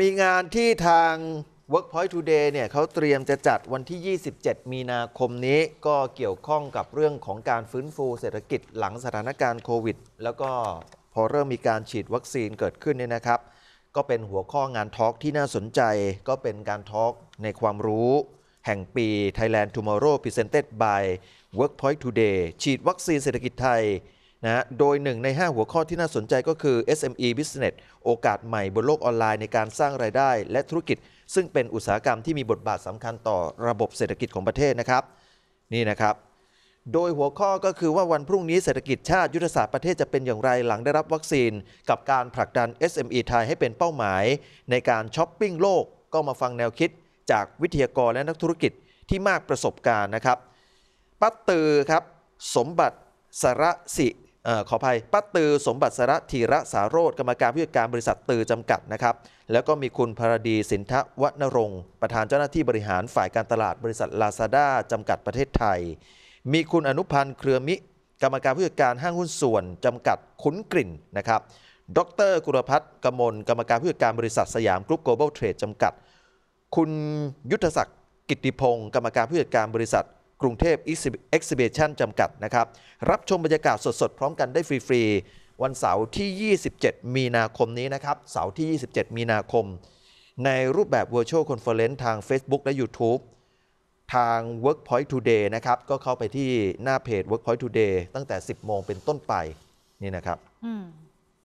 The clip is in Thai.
มีงานที่ทาง Workpoint Today เนี่ยเขาเตรียมจะจัดวันที่ 27 มีนาคมนี้ ก็เกี่ยวข้องกับเรื่องของการฟื้นฟูเศรษฐกิจหลังสถานการณ์โควิด แล้วก็พอเริ่มมีการฉีดวัคซีนเกิดขึ้นเนี่ยนะครับก็เป็นหัวข้องานทอล์กที่น่าสนใจ ก็เป็นการทอล์กในความรู้ แห่งปี Thailand Tomorrow Presented by Workpoint Today ฉีดวัคซีนเศรษฐกิจไทยนะโดยหนึ่งใน 5 หัวข้อที่น่าสนใจก็คือ SME Business โอกาสใหม่บนโลกออนไลน์ในการสร้างไรายได้และธุรกิจ ซึ่งเป็นอุตสาหกรรมที่มีบทบาทสำคัญต่อระบบเศรษฐกิจของประเทศนะครับ นี่นะครับ โดยหัวข้อก็คือว่าวันพรุ่งนี้ เศรษฐกิจชาติยุทธศาสตร์ประเทศจะเป็นอย่างไรหลังได้รับวัคซีน กับการผลักดัน SME ไทยให้เป็นเป้าหมาย ในการช้อปปิ้งโลก ก็มาฟังแนวคิด จากวิทยากรและนักธุรกิจที่มากประสบการณ์นะครับ ปัตตือครับสมบัติสระสิขออภัยป้าตือสมบัติสระธีระสาโรธ กรรมการผู้จัดการบริษัทตือจำกัดนะครับแล้วก็มีคุณพรดีสินทวันรงค์ประธานเจ้าหน้าที่บริหารฝ่ายการตลาดบริษัทลาซาด้าจำกัดประเทศไทย มีคุณอนุพันธ์เครือมิ กรรมการผู้จัดการห้างหุ้นส่วน จำกัดขุนกลิ่นนะครับ ดร กุลพัฒน์กมลกรรมการผู้จัดการบริษัทสยามกรุ๊ปโกลบอลเทรดจำกัด คุณยุทธศักดิ์กิติพงศ์กรรมการผู้จัดการบริษัทกรุงเทพเอ็กซิเบชันจำกัดนะครับ รับชมบรรยากาศสดๆ พร้อมกันได้ฟรีๆ วันเสาร์ที่ 27 มีนาคมนี้นะครับเสาร์ที่ 27 มีนาคมในรูปแบบ Virtual Conference ทาง Facebook และ YouTube ทาง Workpoint Today นะครับ ก็เข้าไปที่หน้าเพจ Workpoint Today ตั้งแต่ 10 โมงเป็นต้นไปนี่นะครับ